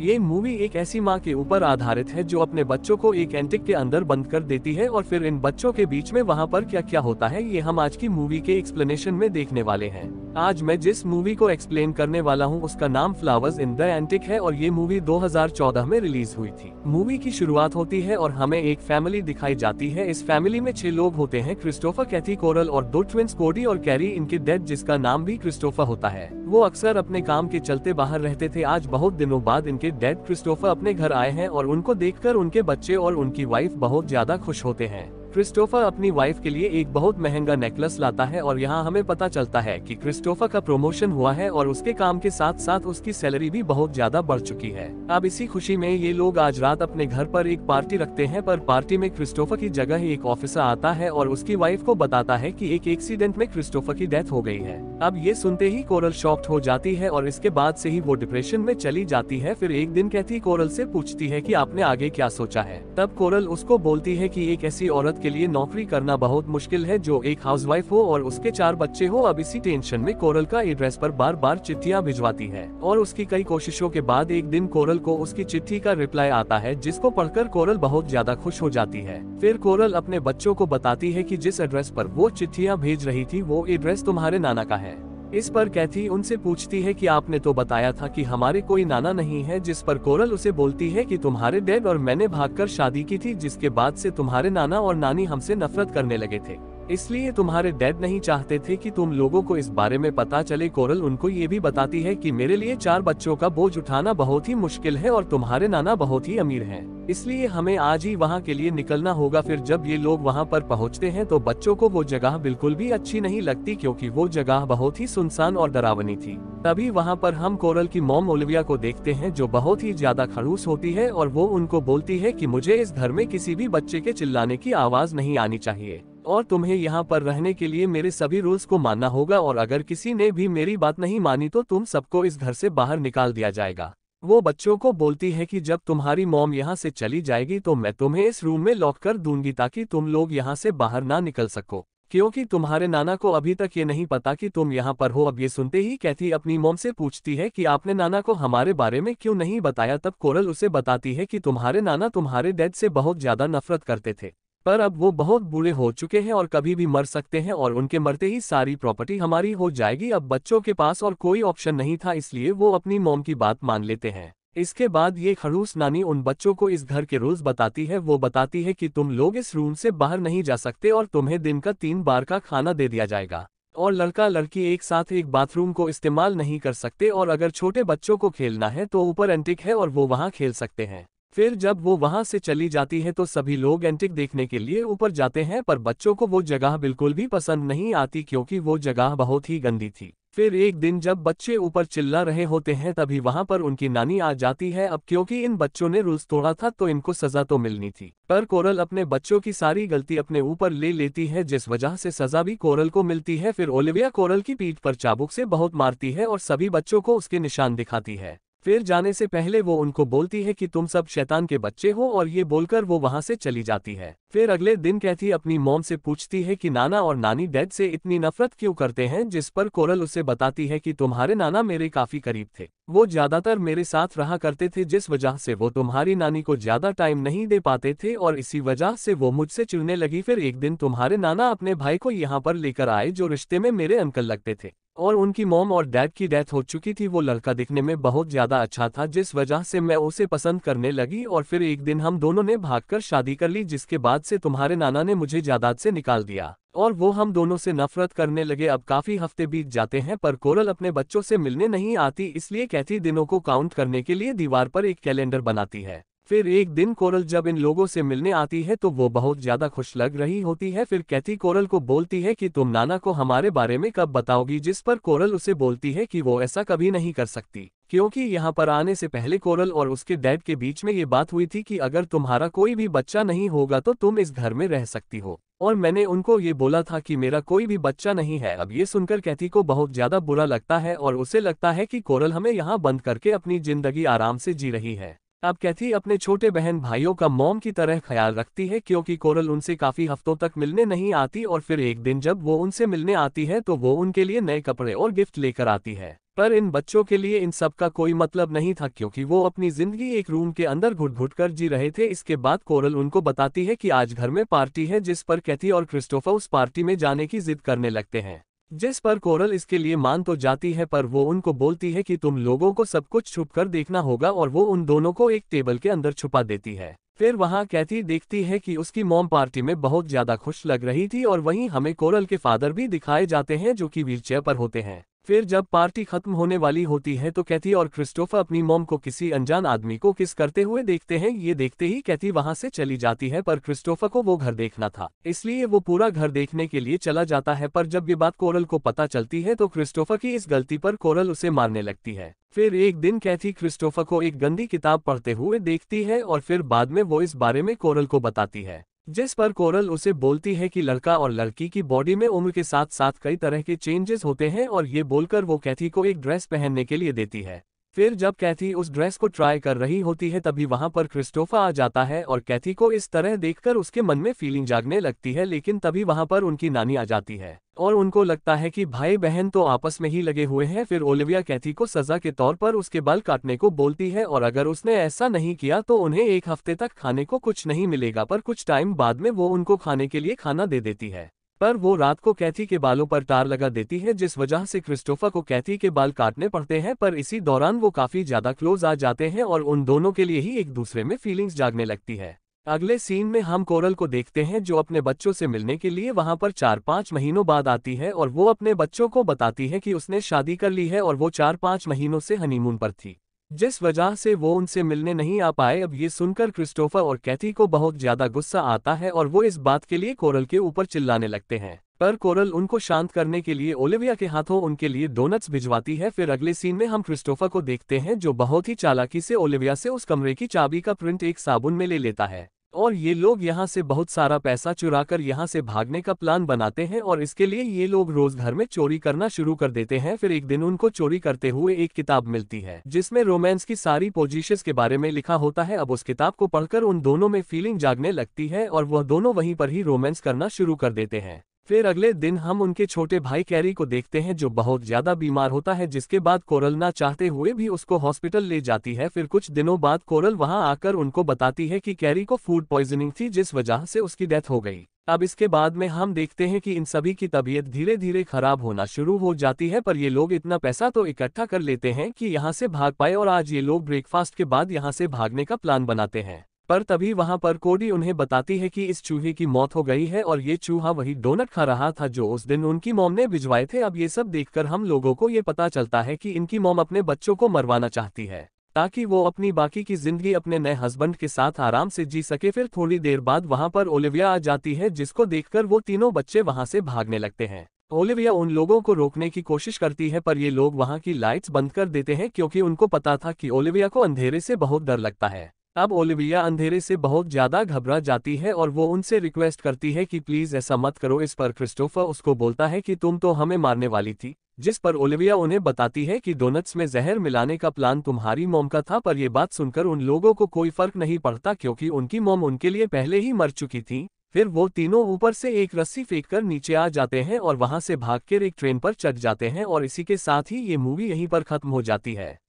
ये मूवी एक ऐसी माँ के ऊपर आधारित है जो अपने बच्चों को एक एंटिक के अंदर बंद कर देती है और फिर इन बच्चों के बीच में वहाँ पर क्या क्या होता है ये हम आज की मूवी के एक्सप्लेनेशन में देखने वाले हैं आज मैं जिस मूवी को एक्सप्लेन करने वाला हूँ उसका नाम फ्लावर्स इन द एंटिक है और ये मूवी 2014 में रिलीज हुई थी मूवी की शुरुआत होती है और हमें एक फैमिली दिखाई जाती है इस फैमिली में छह लोग होते हैं क्रिस्टोफर कैथी कोरल और दो ट्विंस कोडी और कैरी इनके डेड जिसका नाम भी क्रिस्टोफर होता है वो अक्सर अपने काम के चलते बाहर रहते थे आज बहुत दिनों बाद इनके के डेड क्रिस्टोफर अपने घर आए हैं और उनको देखकर उनके बच्चे और उनकी वाइफ बहुत ज्यादा खुश होते हैं क्रिस्टोफर अपनी वाइफ के लिए एक बहुत महंगा नेकलेस लाता है और यहाँ हमें पता चलता है कि क्रिस्टोफर का प्रमोशन हुआ है और उसके काम के साथ साथ उसकी सैलरी भी बहुत ज्यादा बढ़ चुकी है अब इसी खुशी में ये लोग आज रात अपने घर पर एक पार्टी रखते हैं पर पार्टी में क्रिस्टोफर की जगह एक ऑफिसर आता है और उसकी वाइफ को बताता है की एक एक्सीडेंट में क्रिस्टोफर की डेथ हो गयी है अब ये सुनते ही कोरल शॉक्ट हो जाती है और इसके बाद से ही वो डिप्रेशन में चली जाती है फिर एक दिन कहती कोरल से पूछती है कि आपने आगे क्या सोचा है तब कोरल उसको बोलती है कि एक ऐसी औरत के के लिए नौकरी करना बहुत मुश्किल है जो एक हाउसवाइफ हो और उसके चार बच्चे हो अब इसी टेंशन में कोरल का एड्रेस पर बार बार चिट्ठियां भिजवाती है और उसकी कई कोशिशों के बाद एक दिन कोरल को उसकी चिट्ठी का रिप्लाई आता है जिसको पढ़कर कोरल बहुत ज्यादा खुश हो जाती है फिर कोरल अपने बच्चों को बताती है की जिस एड्रेस पर वो चिट्ठियाँ भेज रही थी वो एड्रेस तुम्हारे नाना का है इस पर कैथी उनसे पूछती है कि आपने तो बताया था कि हमारे कोई नाना नहीं है जिस पर कोरल उसे बोलती है कि तुम्हारे डैड और मैंने भागकर शादी की थी जिसके बाद से तुम्हारे नाना और नानी हमसे नफरत करने लगे थे इसलिए तुम्हारे डैड नहीं चाहते थे कि तुम लोगों को इस बारे में पता चले कोरल उनको ये भी बताती है कि मेरे लिए चार बच्चों का बोझ उठाना बहुत ही मुश्किल है और तुम्हारे नाना बहुत ही अमीर हैं। इसलिए हमें आज ही वहाँ के लिए निकलना होगा फिर जब ये लोग वहाँ पर पहुँचते हैं तो बच्चों को वो जगह बिल्कुल भी अच्छी नहीं लगती क्योंकि वो जगह बहुत ही सुनसान और डरावनी थी तभी वहाँ पर हम कोरल की मोम ओलिविया को देखते हैं जो बहुत ही ज्यादा खड़ूस होती है और वो उनको बोलती है कि मुझे इस घर में किसी भी बच्चे के चिल्लाने की आवाज नहीं आनी चाहिए और तुम्हें यहाँ पर रहने के लिए मेरे सभी रूल्स को मानना होगा और अगर किसी ने भी मेरी बात नहीं मानी तो तुम सबको इस घर से बाहर निकाल दिया जाएगा वो बच्चों को बोलती है कि जब तुम्हारी मॉम यहाँ से चली जाएगी तो मैं तुम्हें इस रूम में लॉक कर दूंगी ताकि तुम लोग यहाँ से बाहर ना निकल सको क्योंकि तुम्हारे नाना को अभी तक ये नहीं पता कि तुम यहाँ पर हो अब ये सुनते ही कैथी अपनी मोम से पूछती है कि आपने नाना को हमारे बारे में क्यों नहीं बताया तब कोरल उसे बताती है कि तुम्हारे नाना तुम्हारे डैड से बहुत ज्यादा नफरत करते थे पर अब वो बहुत बूढ़े हो चुके हैं और कभी भी मर सकते हैं और उनके मरते ही सारी प्रॉपर्टी हमारी हो जाएगी अब बच्चों के पास और कोई ऑप्शन नहीं था इसलिए वो अपनी मोम की बात मान लेते हैं इसके बाद ये खड़ूस नानी उन बच्चों को इस घर के रूल्स बताती है वो बताती है कि तुम लोग इस रूम से बाहर नहीं जा सकते और तुम्हें दिन का तीन बार का खाना दे दिया जाएगा और लड़का लड़की एक साथ एक बाथरूम को इस्तेमाल नहीं कर सकते और अगर छोटे बच्चों को खेलना है तो ऊपर एंटिक है और वो वहाँ खेल सकते हैं फिर जब वो वहां से चली जाती है तो सभी लोग एंटिक देखने के लिए ऊपर जाते हैं पर बच्चों को वो जगह बिल्कुल भी पसंद नहीं आती क्योंकि वो जगह बहुत ही गंदी थी फिर एक दिन जब बच्चे ऊपर चिल्ला रहे होते हैं तभी वहां पर उनकी नानी आ जाती है अब क्योंकि इन बच्चों ने रूल्स तोड़ा था तो इनको सजा तो मिलनी थी पर कोरल अपने बच्चों की सारी गलती अपने ऊपर ले लेती है जिस वजह से सजा भी कोरल को मिलती है फिर ओलिविया कोरल की पीठ पर चाबुक से बहुत मारती है और सभी बच्चों को उसके निशान दिखाती है फिर जाने से पहले वो उनको बोलती है कि तुम सब शैतान के बच्चे हो और ये बोलकर वो वहां से चली जाती है फिर अगले दिन कैथी अपनी मॉम से पूछती है कि नाना और नानी डैड से इतनी नफरत क्यों करते हैं जिस पर कोरल उसे बताती है कि तुम्हारे नाना मेरे काफी करीब थे वो ज्यादातर मेरे साथ रहा करते थे जिस वजह से वो तुम्हारी नानी को ज्यादा टाइम नहीं दे पाते थे और इसी वजह से वो मुझसे चिड़ने लगी फिर एक दिन तुम्हारे नाना अपने भाई को यहाँ पर लेकर आए जो रिश्ते में मेरे अंकल लगते थे और उनकी मॉम और डैड की डेथ हो चुकी थी वो लड़का दिखने में बहुत ज़्यादा अच्छा था जिस वजह से मैं उसे पसंद करने लगी और फिर एक दिन हम दोनों ने भागकर शादी कर ली जिसके बाद से तुम्हारे नाना ने मुझे जायदाद से निकाल दिया और वो हम दोनों से नफरत करने लगे अब काफ़ी हफ्ते बीत जाते हैं पर कोरल अपने बच्चों से मिलने नहीं आती इसलिए कहती दिनों को काउंट करने के लिए दीवार पर एक कैलेंडर बनाती है फिर एक दिन कोरल जब इन लोगों से मिलने आती है तो वो बहुत ज्यादा खुश लग रही होती है फिर कैथी कोरल को बोलती है कि तुम नाना को हमारे बारे में कब बताओगी जिस पर कोरल उसे बोलती है कि वो ऐसा कभी नहीं कर सकती क्योंकि यहाँ पर आने से पहले कोरल और उसके डैड के बीच में ये बात हुई थी कि अगर तुम्हारा कोई भी बच्चा नहीं होगा तो तुम इस घर में रह सकती हो और मैंने उनको ये बोला था कि मेरा कोई भी बच्चा नहीं है अब ये सुनकर कैथी को बहुत ज्यादा बुरा लगता है और उसे लगता है कि कोरल हमें यहाँ बंद करके अपनी जिंदगी आराम से जी रही है अब कैथी अपने छोटे बहन भाइयों का मॉम की तरह ख्याल रखती है क्योंकि कोरल उनसे काफी हफ्तों तक मिलने नहीं आती और फिर एक दिन जब वो उनसे मिलने आती है तो वो उनके लिए नए कपड़े और गिफ्ट लेकर आती है पर इन बच्चों के लिए इन सब का कोई मतलब नहीं था क्योंकि वो अपनी जिंदगी एक रूम के अंदर घुट घुट कर जी रहे थे इसके बाद कोरल उनको बताती है कि आज घर में पार्टी है जिस पर कैथी और क्रिस्टोफर उस पार्टी में जाने की जिद करने लगते हैं जिस पर कोरल इसके लिए मान तो जाती है पर वो उनको बोलती है कि तुम लोगों को सब कुछ छुप कर देखना होगा और वो उन दोनों को एक टेबल के अंदर छुपा देती है फिर वहाँ कैथी देखती है कि उसकी मॉम पार्टी में बहुत ज्यादा खुश लग रही थी और वहीं हमें कोरल के फादर भी दिखाए जाते हैं जो कि व्हीलचेयर पर होते हैं फिर जब पार्टी खत्म होने वाली होती है तो कैथी और क्रिस्टोफर अपनी मोम को किसी अनजान आदमी को किस करते हुए देखते हैं ये देखते ही कैथी वहां से चली जाती है पर क्रिस्टोफर को वो घर देखना था इसलिए वो पूरा घर देखने के लिए चला जाता है पर जब ये बात कोरल को पता चलती है तो क्रिस्टोफर की इस गलती पर कोरल उसे मारने लगती है फिर एक दिन कैथी क्रिस्टोफर को एक गंदी किताब पढ़ते हुए देखती है और फिर बाद में वो इस बारे में कोरल को बताती है जिस पर कोरल उसे बोलती है कि लड़का और लड़की की बॉडी में उम्र के साथ साथ कई तरह के चेंजेस होते हैं और ये बोलकर वो कैथी को एक ड्रेस पहनने के लिए देती है फिर जब कैथी उस ड्रेस को ट्राई कर रही होती है तभी वहां पर क्रिस्टोफा आ जाता है और कैथी को इस तरह देखकर उसके मन में फीलिंग जागने लगती है लेकिन तभी वहां पर उनकी नानी आ जाती है और उनको लगता है कि भाई बहन तो आपस में ही लगे हुए हैं फिर ओलिविया कैथी को सजा के तौर पर उसके बाल काटने को बोलती है और अगर उसने ऐसा नहीं किया तो उन्हें एक हफ्ते तक खाने को कुछ नहीं मिलेगा पर कुछ टाइम बाद में वो उनको खाने के लिए खाना दे देती है पर वो रात को कैथी के बालों पर तार लगा देती है जिस वजह से क्रिस्टोफा को कैथी के बाल काटने पड़ते हैं पर इसी दौरान वो काफी ज्यादा क्लोज आ जाते हैं और उन दोनों के लिए ही एक दूसरे में फीलिंग्स जागने लगती है अगले सीन में हम कोरल को देखते हैं जो अपने बच्चों से मिलने के लिए वहां पर चार पाँच महीनों बाद आती है और वो अपने बच्चों को बताती है कि उसने शादी कर ली है और वो चार पाँच महीनों से हनीमून पर थी जिस वजह से वो उनसे मिलने नहीं आ पाए अब ये सुनकर क्रिस्टोफर और कैथी को बहुत ज्यादा गुस्सा आता है और वो इस बात के लिए कोरल के ऊपर चिल्लाने लगते हैं पर कोरल उनको शांत करने के लिए ओलिविया के हाथों उनके लिए डोनट्स भिजवाती है फिर अगले सीन में हम क्रिस्टोफर को देखते हैं जो बहुत ही चालाकी से ओलिविया से उस कमरे की चाबी का प्रिंट एक साबुन में ले लेता है और ये लोग यहाँ से बहुत सारा पैसा चुरा कर यहाँ से भागने का प्लान बनाते हैं और इसके लिए ये लोग रोज घर में चोरी करना शुरू कर देते हैं फिर एक दिन उनको चोरी करते हुए एक किताब मिलती है जिसमें रोमांस की सारी पोजीशंस के बारे में लिखा होता है अब उस किताब को पढ़कर उन दोनों में फीलिंग जागने लगती है और वह दोनों वहीं पर ही रोमांस करना शुरू कर देते हैं फिर अगले दिन हम उनके छोटे भाई कैरी को देखते हैं जो बहुत ज्यादा बीमार होता है जिसके बाद कोरल ना चाहते हुए भी उसको हॉस्पिटल ले जाती है फिर कुछ दिनों बाद कोरल वहां आकर उनको बताती है कि कैरी को फूड पॉइजनिंग थी जिस वजह से उसकी डेथ हो गई अब इसके बाद में हम देखते हैं कि इन सभी की तबीयत धीरे धीरे खराब होना शुरू हो जाती है पर ये लोग इतना पैसा तो इकट्ठा कर लेते हैं कि यहाँ से भाग पाए और आज ये लोग ब्रेकफास्ट के बाद यहाँ से भागने का प्लान बनाते हैं पर तभी वहां पर कोडी उन्हें बताती है कि इस चूहे की मौत हो गई है और ये चूहा वही डोनट खा रहा था जो उस दिन उनकी मोम ने भिजवाए थे अब ये सब देखकर हम लोगों को ये पता चलता है कि इनकी मोम अपने बच्चों को मरवाना चाहती है ताकि वो अपनी बाकी की जिंदगी अपने नए हस्बैंड के साथ आराम से जी सके फिर थोड़ी देर बाद वहां पर ओलिविया आ जाती है जिसको देखकर वो तीनों बच्चे वहां से भागने लगते हैं ओलिविया उन लोगों को रोकने की कोशिश करती है पर ये लोग वहां की लाइट्स बंद कर देते हैं क्योंकि उनको पता था कि ओलिविया को अंधेरे से बहुत डर लगता है अब ओलिविया अंधेरे से बहुत ज्यादा घबरा जाती है और वो उनसे रिक्वेस्ट करती है कि प्लीज ऐसा मत करो इस पर क्रिस्टोफर उसको बोलता है कि तुम तो हमें मारने वाली थी जिस पर ओलिविया उन्हें बताती है कि डोनट्स में जहर मिलाने का प्लान तुम्हारी मोम का था पर यह बात सुनकर उन लोगों को कोई फर्क नहीं पड़ता क्योंकि उनकी मोम उनके लिए पहले ही मर चुकी थी फिर वो तीनों ऊपर से एक रस्सी फेंककर नीचे आ जाते हैं और वहां से भागकर एक ट्रेन पर चढ़ जाते हैं और इसी के साथ ही ये मूवी यहीं पर खत्म हो जाती है